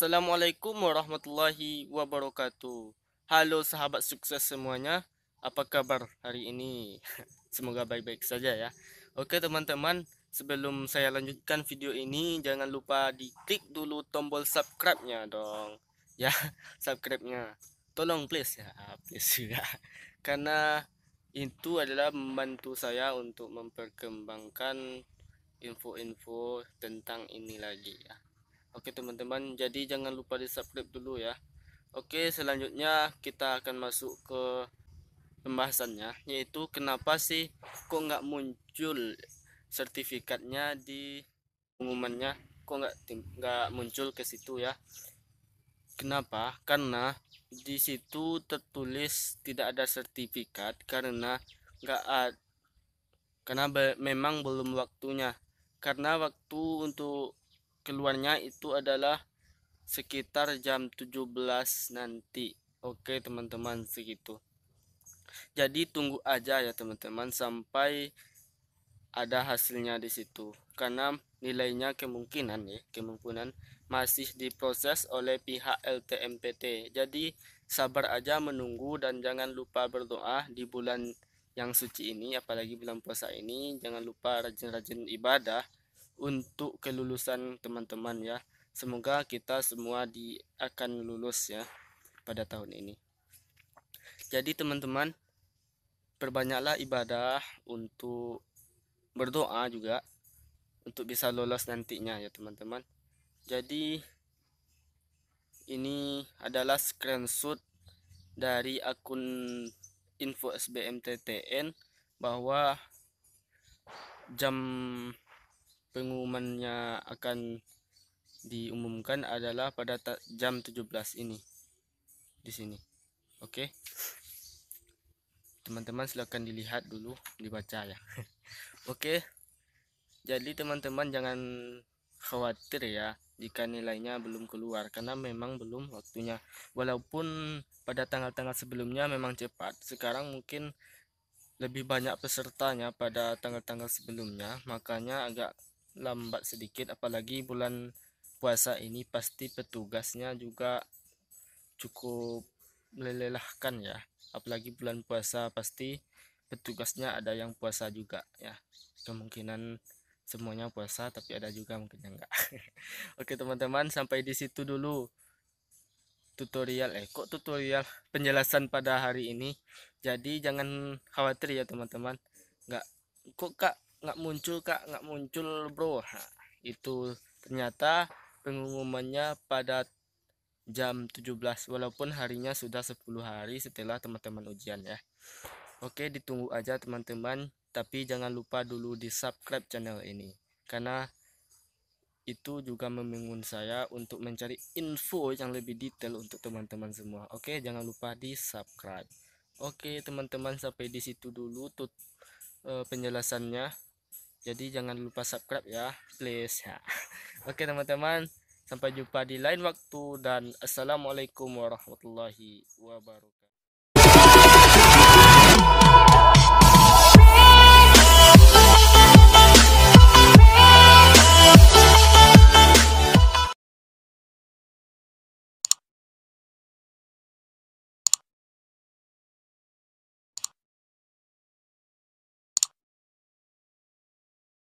Assalamualaikum warahmatullahi wabarakatuh. Halo sahabat sukses semuanya, apa kabar hari ini? Semoga baik-baik saja ya. Oke teman-teman, sebelum saya lanjutkan video ini, jangan lupa diklik dulu tombol subscribe-nya dong. Ya, subscribe-nya. Tolong please ya, please ya. Karena itu adalah membantu saya untuk memperkembangkan info-info tentang ini lagi ya. Oke teman-teman, jadi jangan lupa di subscribe dulu ya. Oke, selanjutnya kita akan masuk ke pembahasannya, yaitu kenapa sih kok nggak muncul sertifikatnya di pengumumannya, kok nggak nggak muncul ke situ ya? Kenapa? Karena di situ tertulis tidak ada sertifikat karena nggak karena memang belum waktunya. Karena waktu untuk keluarnya itu adalah sekitar jam 17 nanti oke teman-teman segitu jadi tunggu aja ya teman-teman sampai ada hasilnya di situ karena nilainya kemungkinan ya kemungkinan masih diproses oleh pihak LTMPT jadi sabar aja menunggu dan jangan lupa berdoa di bulan yang suci ini apalagi bulan puasa ini jangan lupa rajin-rajin ibadah untuk kelulusan teman-teman ya. Semoga kita semua di akan lulus ya pada tahun ini. Jadi teman-teman perbanyaklah ibadah untuk berdoa juga untuk bisa lolos nantinya ya teman-teman. Jadi ini adalah screenshot dari akun info SBMTTN bahwa jam pengumumannya akan diumumkan adalah pada jam 17 ini di sini oke okay? teman-teman silahkan dilihat dulu dibaca ya oke okay? jadi teman-teman jangan khawatir ya jika nilainya belum keluar karena memang belum waktunya walaupun pada tanggal-tanggal sebelumnya memang cepat sekarang mungkin lebih banyak pesertanya pada tanggal-tanggal sebelumnya makanya agak lambat sedikit apalagi bulan puasa ini pasti petugasnya juga cukup melelahkan ya apalagi bulan puasa pasti petugasnya ada yang puasa juga ya kemungkinan semuanya puasa tapi ada juga mungkin yang enggak oke teman-teman sampai di situ dulu tutorial eh kok tutorial penjelasan pada hari ini jadi jangan khawatir ya teman-teman enggak kok kak nggak muncul kak nggak muncul bro nah, itu ternyata pengumumannya pada jam 17 walaupun harinya sudah 10 hari setelah teman-teman ujian ya oke ditunggu aja teman-teman tapi jangan lupa dulu di subscribe channel ini karena itu juga membingung saya untuk mencari info yang lebih detail untuk teman-teman semua oke jangan lupa di subscribe oke teman-teman sampai di situ dulu tut, eh, penjelasannya jadi jangan lupa subscribe ya please ya. oke teman-teman sampai jumpa di lain waktu dan assalamualaikum warahmatullahi wabarakatuh